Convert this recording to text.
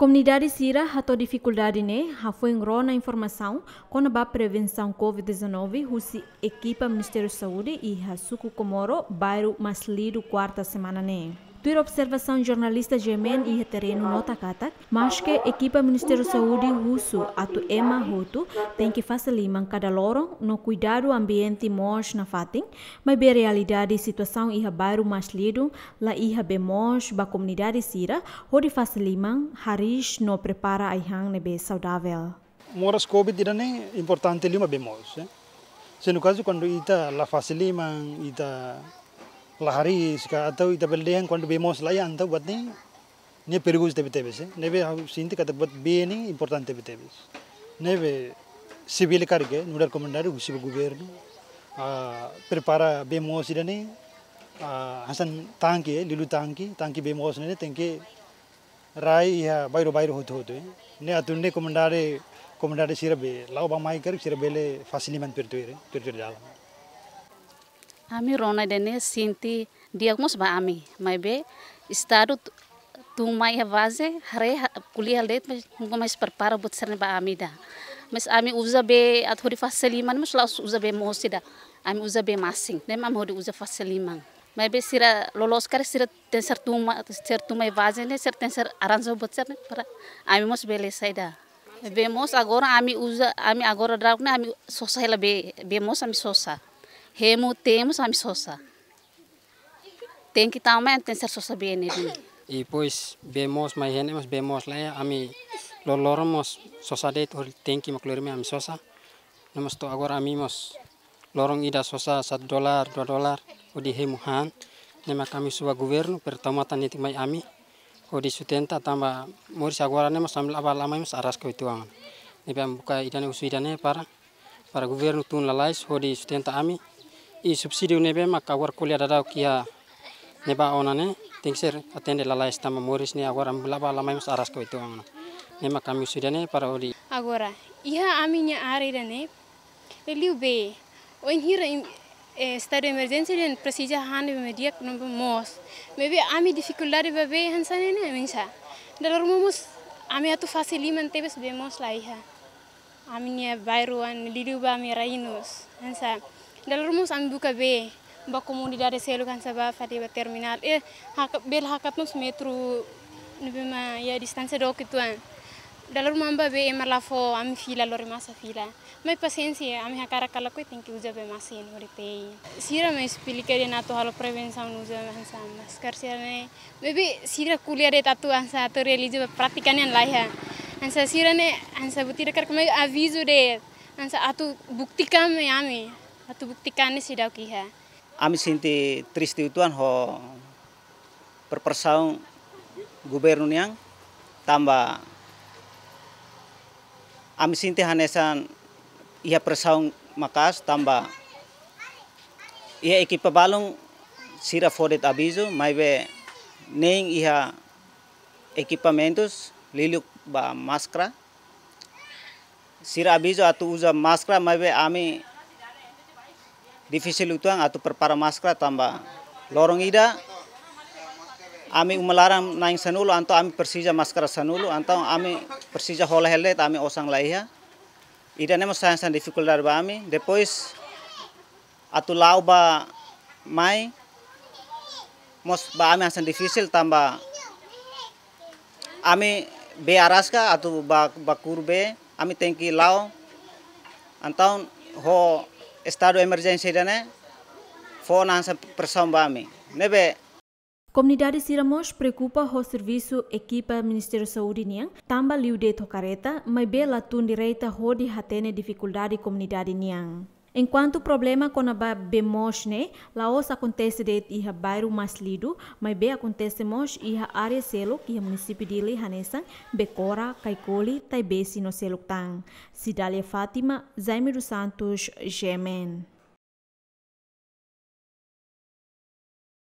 Comunidade Sira ratou dificuldade né? Ha foi na informação quando a prevenção Covid-19 rusi equipa Ministério da Saúde e Hasuku Komoro bairro Maslido quarta semana né? Por observação jornalista Gemen e terreno nota cata, mas que equipa Ministério da Saúde russo atu ema hotu tem que facilitar cada loro no cuidado ambiente mos na fatin, mas be realidade situação iha bairro mais lido, la iha be mos ba comunidade sira, hodi faciliman haris no prepara aihang nebe saudável. Moras COVID dirane importante lima bem eh? Se no caso quando ita la faciliman ita lahari ska atau ita beli yang be mos layan yang tau batni ne perigus te betebes eh. nebe hau sinti kata buat be ni importante betebes nebe civil karge nudar komandari usibu governo a prepara be mos idani hasan tangki eh, lilu tangki tangki be mos ne tengke rai ya bairo bairo hotu hotu eh. ne atunne komandari komandari sirabe lau bamai kar sirabe le fasiliman pertuere pertuere jalan Ami rona dene sinti diagnos ba ami, mai be estado tu mai vaze hare kuliah det ngo mais prepara bot serne ba ami da. Mas ami uza be athori fasaliman mas laus uza be mosida Ami uza be masing, nem am hodi uza fasaliman. Mai be sira lolos kare sira tenser tu ma ser tu mai vaze ne ser tenser aranzo bot serne para ami mos be lesai da. Be mos agora ami uza ami agora drauk ami sosa hela be be mos ami sosa temu a sosa. Tem que também tem ser sosa bem nele. E pois vemos mais henemos vemos lá a mim lolormos sosa de tem que maclorme a sosa. Nemos to agora mos lorong ida sosa satu dolar dua dolar odi hemuhan nema kami suwa governo pertama tani mai ami di sutenta tamba mori sagora nema sambil abal lama mas aras ko tuangan buka idane usu idane para para gubernur tun lalais odi sutenta ami i subsidi unebe maka war kulia dadau kia neba ona ne tingser atende lala estama moris ne agora mulaba lama maimus aras ko itu ona ne maka mi sudah ne para agora iha aminya arira ne liu be oin hira estado emergency den presija hande me diak be mos mebe ami dificultade babe hansane ne minsa dalar momos ami atu fasili man tebes be mos laiha aminya bairuan liliu ba mi rainos hansa dalam rumus duka be ba comunidade selu kan saba fati ba terminal e hak bel hakatnus metro nubima ya distance do kituan ah. dalam ba be emar lafo am fila lori masa fila mai pasensi am hakara kala ko tem que usar be masin horite sira me explica kerja nato halo prevenção no usa hansa maskar sira ne bebe sira kuliah de tatu hansa to realiza praktikan an laiha ah. hansa sira ne hansa butira kar kemai aviso de hansa atu bukti me ame atau buktikan sih kia. Ya? Ami sinti tristi tuan ho perpersaung gubernur yang tambah ami sinti hanesan ia persaung makas tambah ia ekipa balung sira forit abizu maiwe neng ia Mentus liluk ba maskra sira abizu atau uza maskra maiwe ami divisi lutuang atau perpara maskra tambah lorong ida ami umalarang naing sanulu atau ami persija maskara sanulu atau ami persija hole hele ami osang laiha ida nemu saya sangat difficult dari kami, depois atau lau ba mai mos ba ami sangat difisil tambah, ami be araska atu ba ba kurbe ami tengki lau antau ho estado emergency dana fona sa persambami nebe Comunidade Siramos preocupa o serviço equipa Ministério Saúde niang tamba liu de tocareta, mas bela tun direita ho di hatene dificuldade comunidade niang. Enquanto o problema com a bemosne, né? Laos acontece de ir bairro mais lido, mas bem acontece mos ir área selo que é o município de Lihanesan, Becora, Caicoli, Taibesi no selo tang. Cidália Fátima, Zaime dos Santos, Gemen.